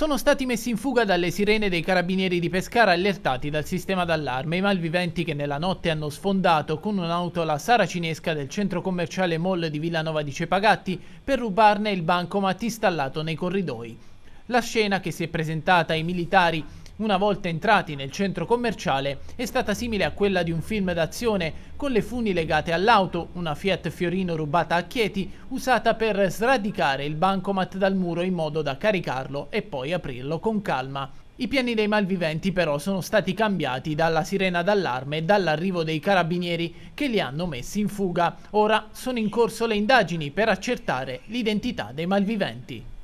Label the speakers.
Speaker 1: sono stati messi in fuga dalle sirene dei carabinieri di Pescara allertati dal sistema d'allarme i malviventi che nella notte hanno sfondato con un'auto la saracinesca del centro commerciale Mall di Villanova di Cepagatti per rubarne il bancomat installato nei corridoi. La scena che si è presentata ai militari una volta entrati nel centro commerciale, è stata simile a quella di un film d'azione, con le funi legate all'auto, una Fiat Fiorino rubata a Chieti, usata per sradicare il bancomat dal muro in modo da caricarlo e poi aprirlo con calma. I piani dei malviventi però sono stati cambiati dalla sirena d'allarme e dall'arrivo dei carabinieri che li hanno messi in fuga. Ora sono in corso le indagini per accertare l'identità dei malviventi.